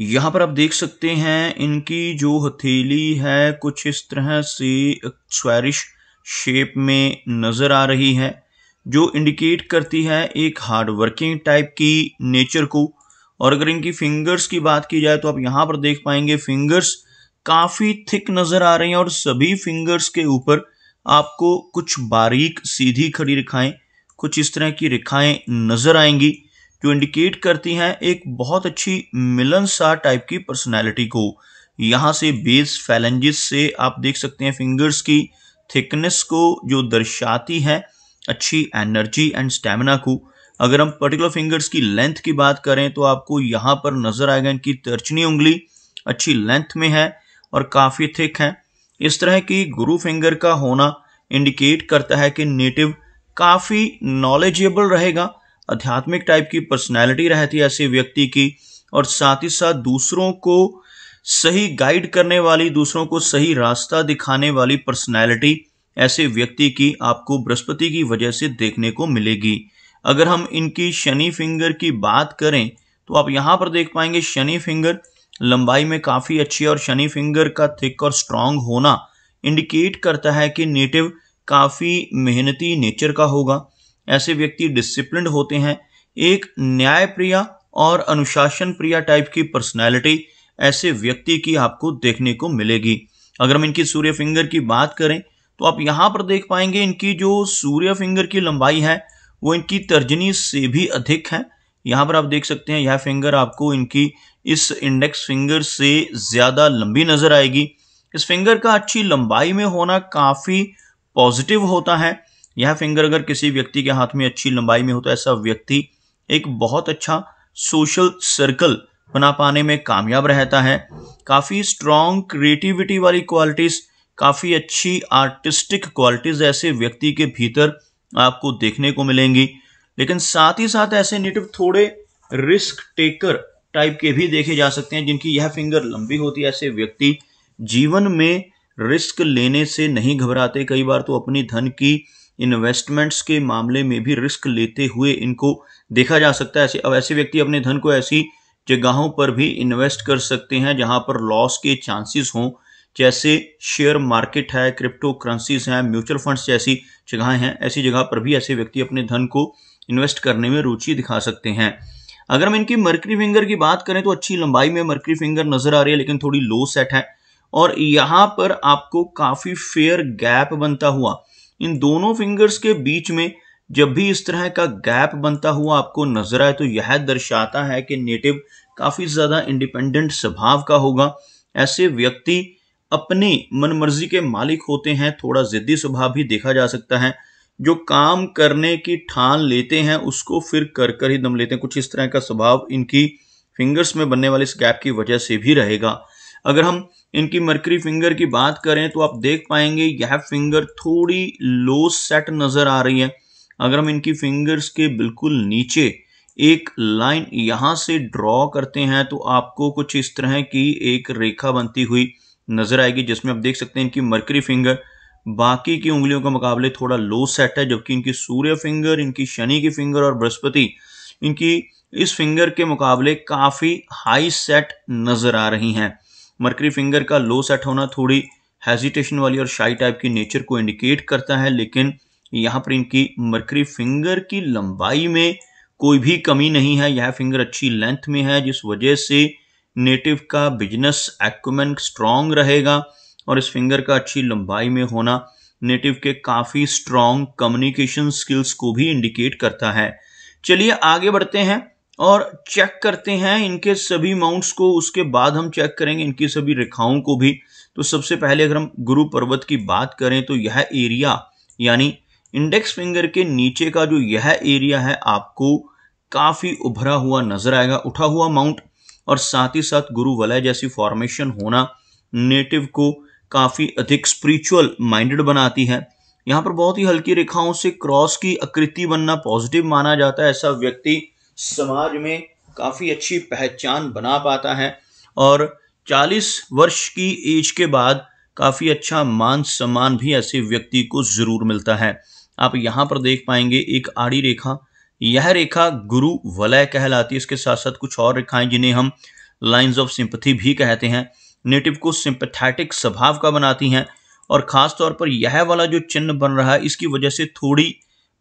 यहां पर आप देख सकते हैं इनकी जो हथेली है कुछ इस तरह से स्क्वायरिश शेप में नजर आ रही है जो इंडिकेट करती है एक हार्ड वर्किंग टाइप की नेचर को और अगर इनकी फिंगर्स की बात की जाए तो आप यहां पर देख पाएंगे फिंगर्स काफी थिक नजर आ रही हैं और सभी फिंगर्स के ऊपर आपको कुछ बारीक सीधी खड़ी रेखाएं कुछ इस तरह की रेखाएं नजर आएंगी जो इंडिकेट करती हैं एक बहुत अच्छी मिलनसार टाइप की पर्सनैलिटी को यहाँ से बेस फैलेंजिस से आप देख सकते हैं फिंगर्स की थिकनेस को जो दर्शाती है अच्छी एनर्जी एंड स्टेमिना को अगर हम पर्टिकुलर फिंगर्स की लेंथ की बात करें तो आपको यहाँ पर नजर आएगा इनकी तर्चनी उंगली अच्छी लेंथ में है और काफ़ी थिक है इस तरह की गुरु फिंगर का होना इंडिकेट करता है कि नेटिव काफ़ी नॉलेजेबल रहेगा आध्यात्मिक टाइप की पर्सनैलिटी रहती है ऐसे व्यक्ति की और साथ ही साथ दूसरों को सही गाइड करने वाली दूसरों को सही रास्ता दिखाने वाली पर्सनैलिटी ऐसे व्यक्ति की आपको बृहस्पति की वजह से देखने को मिलेगी अगर हम इनकी शनि फिंगर की बात करें तो आप यहाँ पर देख पाएंगे शनि फिंगर लंबाई में काफ़ी अच्छी है और शनि फिंगर का थिक और स्ट्रांग होना इंडिकेट करता है कि नेटिव काफ़ी मेहनती नेचर का होगा ऐसे व्यक्ति डिसिप्लिन होते हैं एक न्याय प्रिया और अनुशासन प्रिया टाइप की पर्सनैलिटी ऐसे व्यक्ति की आपको देखने को मिलेगी अगर हम इनकी सूर्य फिंगर की बात करें तो आप यहाँ पर देख पाएंगे इनकी जो सूर्य फिंगर की लंबाई है वो इनकी तर्जनी से भी अधिक है यहाँ पर आप देख सकते हैं यह फिंगर आपको इनकी इस इंडेक्स फिंगर से ज़्यादा लंबी नज़र आएगी इस फिंगर का अच्छी लंबाई में होना काफ़ी पॉजिटिव होता है यह फिंगर अगर किसी व्यक्ति के हाथ में अच्छी लंबाई में हो तो ऐसा व्यक्ति एक बहुत अच्छा सोशल सर्कल बना पाने में कामयाब रहता है काफ़ी स्ट्रॉन्ग क्रिएटिविटी वाली क्वालिटीज़ काफ़ी अच्छी आर्टिस्टिक क्वालिटीज़ ऐसे व्यक्ति के भीतर आपको देखने को मिलेंगी लेकिन साथ ही साथ ऐसे नेटिव थोड़े रिस्क टेकर टाइप के भी देखे जा सकते हैं जिनकी यह फिंगर लंबी होती है ऐसे व्यक्ति जीवन में रिस्क लेने से नहीं घबराते कई बार तो अपनी धन की इन्वेस्टमेंट्स के मामले में भी रिस्क लेते हुए इनको देखा जा सकता है ऐसे अब ऐसे व्यक्ति अपने धन को ऐसी जगहों पर भी इन्वेस्ट कर सकते हैं जहां पर लॉस के चांसेस हों जैसे शेयर मार्केट है क्रिप्टो करेंसीज हैं म्यूचुअल फंड्स जैसी जगहें हैं ऐसी जगह पर भी ऐसे व्यक्ति अपने धन को इन्वेस्ट करने में रुचि दिखा सकते हैं अगर हम इनकी मर्करी फिंगर की बात करें तो अच्छी लंबाई में मर्करी फिंगर नजर आ रही है लेकिन थोड़ी लो सेट है और यहाँ पर आपको काफी फेयर गैप बनता हुआ इन दोनों फिंगर्स के बीच में जब भी इस तरह का गैप बनता हुआ आपको नजर आए तो यह दर्शाता है कि नेटिव काफी ज्यादा इंडिपेंडेंट स्वभाव का होगा ऐसे व्यक्ति अपनी मनमर्जी के मालिक होते हैं थोड़ा जिद्दी स्वभाव भी देखा जा सकता है जो काम करने की ठान लेते हैं उसको फिर कर कर ही दम लेते हैं कुछ इस तरह का स्वभाव इनकी फिंगर्स में बनने वाले इस गैप की वजह से भी रहेगा अगर हम इनकी मर्करी फिंगर की बात करें तो आप देख पाएंगे यह फिंगर थोड़ी लो सेट नज़र आ रही है अगर हम इनकी फिंगर्स के बिल्कुल नीचे एक लाइन यहाँ से ड्रॉ करते हैं तो आपको कुछ इस तरह की एक रेखा बनती हुई नज़र आएगी जिसमें आप देख सकते हैं इनकी मर्करी फिंगर बाकी की उंगलियों के मुकाबले थोड़ा लो सेट है जबकि इनकी सूर्य फिंगर इनकी शनि की फिंगर और बृहस्पति इनकी इस फिंगर के मुकाबले काफ़ी हाई सेट नज़र आ रही हैं मरकरी फिंगर का लो सेट होना थोड़ी हेजिटेशन वाली और शाई टाइप की नेचर को इंडिकेट करता है लेकिन यहाँ पर इनकी मरकरी फिंगर की लंबाई में कोई भी कमी नहीं है यह फिंगर अच्छी लेंथ में है जिस वजह से नेटिव का बिजनेस एक्मेंट स्ट्रांग रहेगा और इस फिंगर का अच्छी लंबाई में होना नेटिव के काफ़ी स्ट्रांग कम्युनिकेशन स्किल्स को भी इंडिकेट करता है चलिए आगे बढ़ते हैं और चेक करते हैं इनके सभी माउंट्स को उसके बाद हम चेक करेंगे इनकी सभी रेखाओं को भी तो सबसे पहले अगर हम गुरु पर्वत की बात करें तो यह एरिया यानी इंडेक्स फिंगर के नीचे का जो यह एरिया है आपको काफ़ी उभरा हुआ नजर आएगा उठा हुआ माउंट और साथ ही साथ गुरु वलय जैसी फॉर्मेशन होना नेटिव को काफ़ी अधिक स्पिरिचुअल माइंडेड बनाती है यहाँ पर बहुत ही हल्की रेखाओं से क्रॉस की आकृति बनना पॉजिटिव माना जाता है ऐसा व्यक्ति समाज में काफ़ी अच्छी पहचान बना पाता है और 40 वर्ष की एज के बाद काफ़ी अच्छा मान सम्मान भी ऐसे व्यक्ति को ज़रूर मिलता है आप यहाँ पर देख पाएंगे एक आड़ी रेखा यह रेखा गुरु वलय कहलाती है इसके साथ साथ कुछ और रेखाएं जिन्हें हम लाइंस ऑफ सिंपथी भी कहते हैं नेटिव को सिंपथेटिक स्वभाव का बनाती हैं और ख़ास तौर पर यह वाला जो चिन्ह बन रहा है इसकी वजह से थोड़ी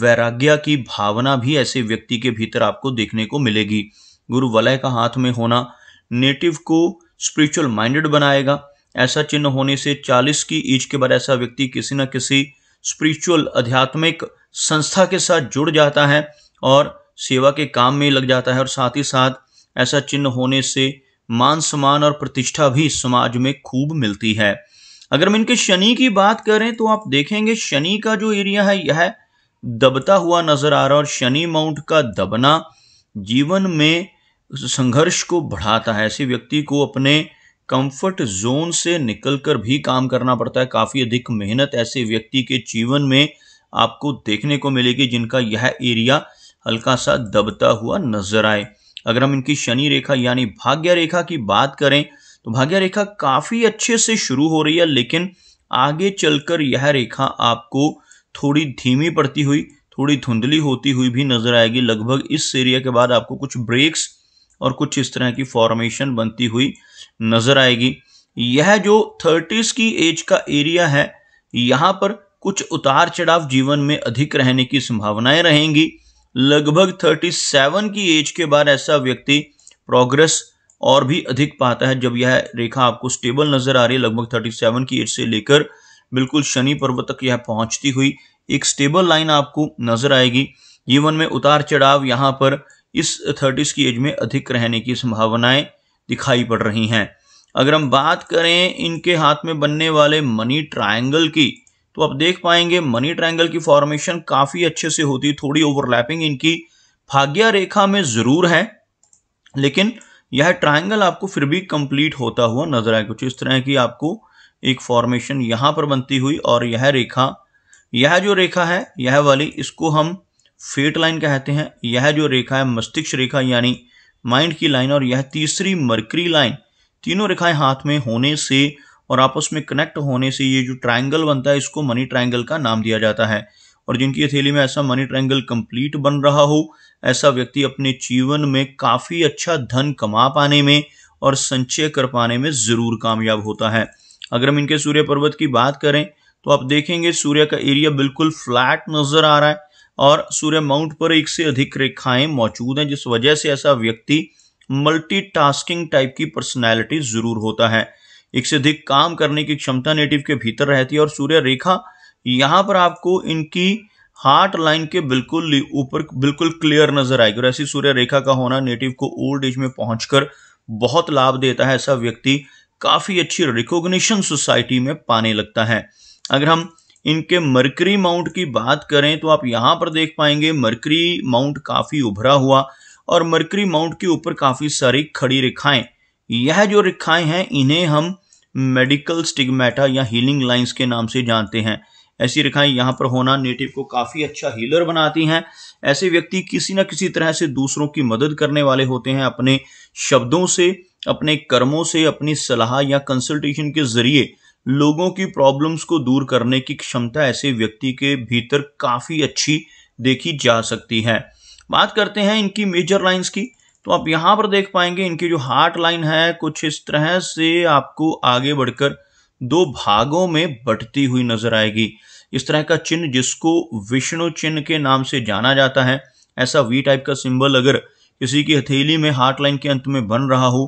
वैराग्य की भावना भी ऐसे व्यक्ति के भीतर आपको देखने को मिलेगी गुरु वलय का हाथ में होना नेटिव को स्पिरिचुअल माइंडेड बनाएगा ऐसा चिन्ह होने से 40 की ईज के बाद ऐसा व्यक्ति किसी न किसी स्पिरिचुअल आध्यात्मिक संस्था के साथ जुड़ जाता है और सेवा के काम में लग जाता है और साथ ही साथ ऐसा चिन्ह होने से मान सम्मान और प्रतिष्ठा भी समाज में खूब मिलती है अगर हम इनके शनि की बात करें तो आप देखेंगे शनि का जो एरिया है यह है दबता हुआ नजर आ रहा है और शनि माउंट का दबना जीवन में संघर्ष को बढ़ाता है ऐसे व्यक्ति को अपने कंफर्ट जोन से निकलकर भी काम करना पड़ता है काफ़ी अधिक मेहनत ऐसे व्यक्ति के जीवन में आपको देखने को मिलेगी जिनका यह एरिया हल्का सा दबता हुआ नजर आए अगर हम इनकी शनि रेखा यानी भाग्य रेखा की बात करें तो भाग्य रेखा काफ़ी अच्छे से शुरू हो रही है लेकिन आगे चलकर यह रेखा आपको थोड़ी धीमी पड़ती हुई थोड़ी धुंधली होती हुई भी नजर आएगी लगभग इस एरिया के बाद आपको कुछ ब्रेक्स और कुछ इस तरह की फॉर्मेशन बनती हुई नजर आएगी यह जो थर्टीज़ की एज का एरिया है यहाँ पर कुछ उतार चढ़ाव जीवन में अधिक रहने की संभावनाएं रहेंगी लगभग थर्टी सेवन की एज के बाद ऐसा व्यक्ति प्रोग्रेस और भी अधिक पाता है जब यह रेखा आपको स्टेबल नजर आ रही है लगभग थर्टी सेवन की एज से लेकर बिल्कुल शनि पर्वत तक यह पहुंचती हुई एक स्टेबल लाइन आपको नजर आएगी जीवन में उतार चढ़ाव यहाँ पर इस थर्टीज की एज में अधिक रहने की संभावनाएं दिखाई पड़ रही हैं अगर हम बात करें इनके हाथ में बनने वाले मनी ट्रायंगल की तो आप देख पाएंगे मनी ट्रायंगल की फॉर्मेशन काफ़ी अच्छे से होती थोड़ी ओवरलैपिंग इनकी भाग्य रेखा में ज़रूर है लेकिन यह ट्रायंगल आपको फिर भी कंप्लीट होता हुआ नजर आए कुछ इस तरह की आपको एक फॉर्मेशन यहाँ पर बनती हुई और यह रेखा यह जो रेखा है यह वाली इसको हम फेट लाइन कहते हैं यह जो रेखा है मस्तिष्क रेखा यानी माइंड की लाइन और यह तीसरी मरकरी लाइन तीनों रेखाएं हाथ में होने से और आपस में कनेक्ट होने से ये जो ट्रायंगल बनता है इसको मनी ट्रायंगल का नाम दिया जाता है और जिनकी हथेली में ऐसा मनी ट्रायंगल कंप्लीट बन रहा हो ऐसा व्यक्ति अपने जीवन में काफ़ी अच्छा धन कमा पाने में और संचय कर पाने में ज़रूर कामयाब होता है अगर हम इनके सूर्य पर्वत की बात करें तो आप देखेंगे सूर्य का एरिया बिल्कुल फ्लैट नजर आ रहा है और सूर्य माउंट पर एक से अधिक रेखाएं मौजूद हैं जिस वजह से ऐसा व्यक्ति मल्टीटास्किंग टाइप की पर्सनैलिटी जरूर होता है एक से अधिक काम करने की क्षमता नेटिव के भीतर रहती है और सूर्य रेखा यहाँ पर आपको इनकी हार्ट लाइन के बिल्कुल ऊपर बिल्कुल क्लियर नजर आएगी और ऐसी सूर्य रेखा का होना नेटिव को ओल्ड एज में पहुंचकर बहुत लाभ देता है ऐसा व्यक्ति काफ़ी अच्छी रिकॉग्निशन सोसाइटी में पाने लगता है अगर हम इनके मरकरी माउंट की बात करें तो आप यहाँ पर देख पाएंगे मरकरी माउंट काफ़ी उभरा हुआ और मरकरी माउंट के ऊपर काफ़ी सारी खड़ी रेखाएं यह जो रेखाएं हैं इन्हें हम मेडिकल स्टिग्मेटा या हीलिंग लाइंस के नाम से जानते हैं ऐसी रेखाएं यहाँ पर होना नेटिव को काफ़ी अच्छा हीलर बनाती हैं ऐसे व्यक्ति किसी न किसी तरह से दूसरों की मदद करने वाले होते हैं अपने शब्दों से अपने कर्मों से अपनी सलाह या कंसल्टेशन के जरिए लोगों की प्रॉब्लम्स को दूर करने की क्षमता ऐसे व्यक्ति के भीतर काफ़ी अच्छी देखी जा सकती है बात करते हैं इनकी मेजर लाइंस की तो आप यहाँ पर देख पाएंगे इनकी जो हार्ट लाइन है कुछ इस तरह से आपको आगे बढ़कर दो भागों में बटती हुई नजर आएगी इस तरह का चिन्ह जिसको विष्णु चिन्ह के नाम से जाना जाता है ऐसा वी टाइप का सिंबल अगर किसी की हथेली में हार्ट लाइन के अंत में बन रहा हो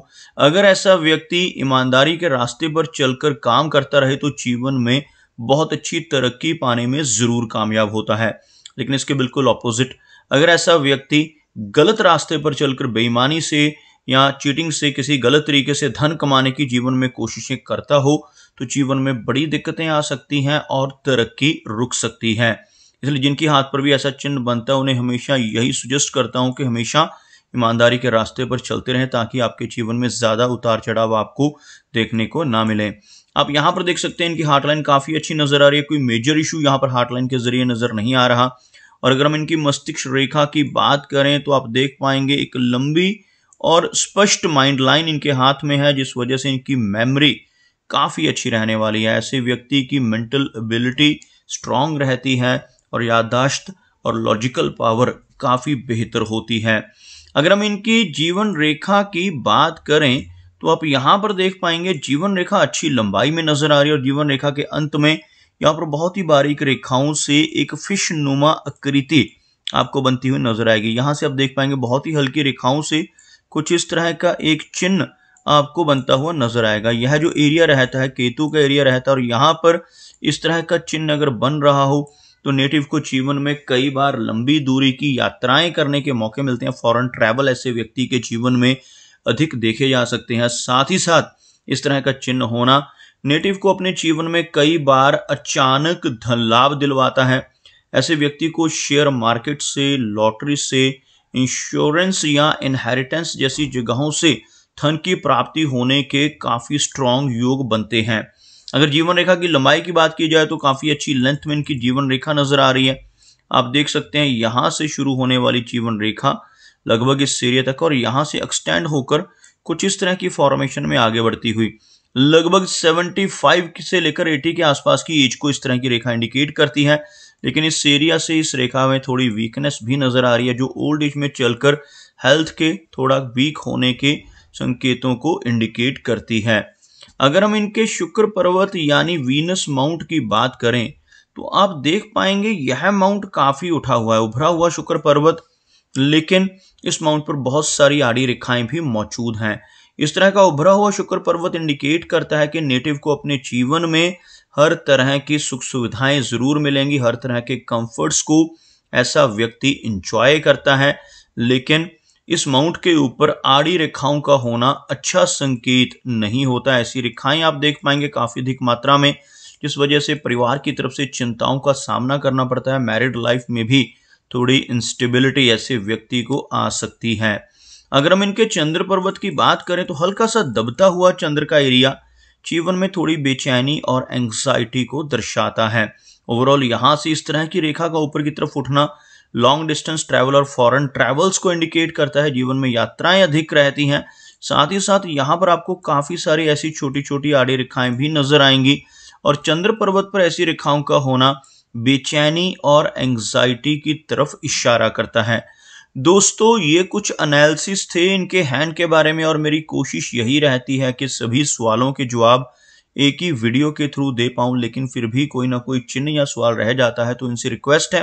अगर ऐसा व्यक्ति ईमानदारी के रास्ते पर चलकर काम करता रहे तो जीवन में बहुत अच्छी तरक्की पाने में ज़रूर कामयाब होता है लेकिन इसके बिल्कुल ऑपोजिट अगर ऐसा व्यक्ति गलत रास्ते पर चलकर बेईमानी से या चीटिंग से किसी गलत तरीके से धन कमाने की जीवन में कोशिशें करता हो तो जीवन में बड़ी दिक्कतें आ सकती हैं और तरक्की रुक सकती है इसलिए जिनके हाथ पर भी ऐसा चिन्ह बनता है उन्हें हमेशा यही सुजेस्ट करता हूं कि हमेशा ईमानदारी के रास्ते पर चलते रहें ताकि आपके जीवन में ज़्यादा उतार चढ़ाव आपको देखने को ना मिले आप यहाँ पर देख सकते हैं इनकी हार्टलाइन काफ़ी अच्छी नज़र आ रही है कोई मेजर इशू यहाँ पर हार्टलाइन के जरिए नज़र नहीं आ रहा और अगर हम इनकी मस्तिष्क रेखा की बात करें तो आप देख पाएंगे एक लंबी और स्पष्ट माइंड लाइन इनके हाथ में है जिस वजह से इनकी मेमोरी काफ़ी अच्छी रहने वाली है ऐसे व्यक्ति की मेंटल एबिलिटी स्ट्रांग रहती है और याददाश्त और लॉजिकल पावर काफ़ी बेहतर होती है अगर हम इनकी जीवन रेखा की बात करें तो आप यहाँ पर देख पाएंगे जीवन रेखा अच्छी लंबाई में नजर आ रही है और जीवन रेखा के अंत में यहाँ पर बहुत ही बारीक रेखाओं से एक फिश नुमा आकृति आपको बनती हुई नजर आएगी यहाँ से आप देख पाएंगे बहुत ही हल्की रेखाओं से कुछ इस तरह का एक चिन्ह आपको बनता हुआ नजर आएगा यह जो एरिया रहता है केतु का एरिया रहता है और यहाँ पर इस तरह का चिन्ह अगर बन रहा हो तो नेटिव को जीवन में कई बार लंबी दूरी की यात्राएं करने के मौके मिलते हैं फॉरेन ट्रैवल ऐसे व्यक्ति के जीवन में अधिक देखे जा सकते हैं साथ ही साथ इस तरह का चिन्ह होना नेटिव को अपने जीवन में कई बार अचानक धन लाभ दिलवाता है ऐसे व्यक्ति को शेयर मार्केट से लॉटरी से इंश्योरेंस या इनहेरिटेंस जैसी जगहों से धन की प्राप्ति होने के काफ़ी स्ट्रांग योग बनते हैं अगर जीवन रेखा की लंबाई की बात की जाए तो काफ़ी अच्छी लेंथ में इनकी जीवन रेखा नज़र आ रही है आप देख सकते हैं यहाँ से शुरू होने वाली जीवन रेखा लगभग इस एरिया तक और यहाँ से एक्सटेंड होकर कुछ इस तरह की फॉर्मेशन में आगे बढ़ती हुई लगभग 75 से लेकर 80 के आसपास की एज को इस तरह की रेखा इंडिकेट करती है लेकिन इस एरिया से इस रेखा में थोड़ी वीकनेस भी नज़र आ रही है जो ओल्ड एज में चलकर हेल्थ के थोड़ा वीक होने के संकेतों को इंडिकेट करती है अगर हम इनके शुक्र पर्वत यानी वीनस माउंट की बात करें तो आप देख पाएंगे यह माउंट काफी उठा हुआ है उभरा हुआ शुक्र पर्वत लेकिन इस माउंट पर बहुत सारी आड़ी रेखाएं भी मौजूद हैं इस तरह का उभरा हुआ शुक्र पर्वत इंडिकेट करता है कि नेटिव को अपने जीवन में हर तरह की सुख सुविधाएं जरूर मिलेंगी हर तरह के कंफर्ट्स को ऐसा व्यक्ति इंजॉय करता है लेकिन इस माउंट के ऊपर आड़ी रेखाओं का होना अच्छा संकेत नहीं होता ऐसी रेखाएं आप देख पाएंगे काफ़ी अधिक मात्रा में जिस वजह से परिवार की तरफ से चिंताओं का सामना करना पड़ता है मैरिड लाइफ में भी थोड़ी इंस्टेबिलिटी ऐसे व्यक्ति को आ सकती है अगर हम इनके चंद्र पर्वत की बात करें तो हल्का सा दबता हुआ चंद्र का एरिया जीवन में थोड़ी बेचैनी और एंग्जाइटी को दर्शाता है ओवरऑल यहाँ से इस तरह की रेखा का ऊपर की तरफ उठना लॉन्ग डिस्टेंस ट्रैवल और फॉरेन ट्रैवल्स को इंडिकेट करता है जीवन में यात्राएं अधिक रहती हैं साथ ही साथ यहाँ पर आपको काफ़ी सारी ऐसी छोटी छोटी आड़ी रेखाएं भी नजर आएंगी और चंद्र पर्वत पर ऐसी रेखाओं का होना बेचैनी और एंग्जाइटी की तरफ इशारा करता है दोस्तों ये कुछ अनालिसिस थे इनके हैंड के बारे में और मेरी कोशिश यही रहती है कि सभी सवालों के जवाब एक ही वीडियो के थ्रू दे पाऊं लेकिन फिर भी कोई ना कोई चिन्ह या सवाल रह जाता है तो इनसे रिक्वेस्ट है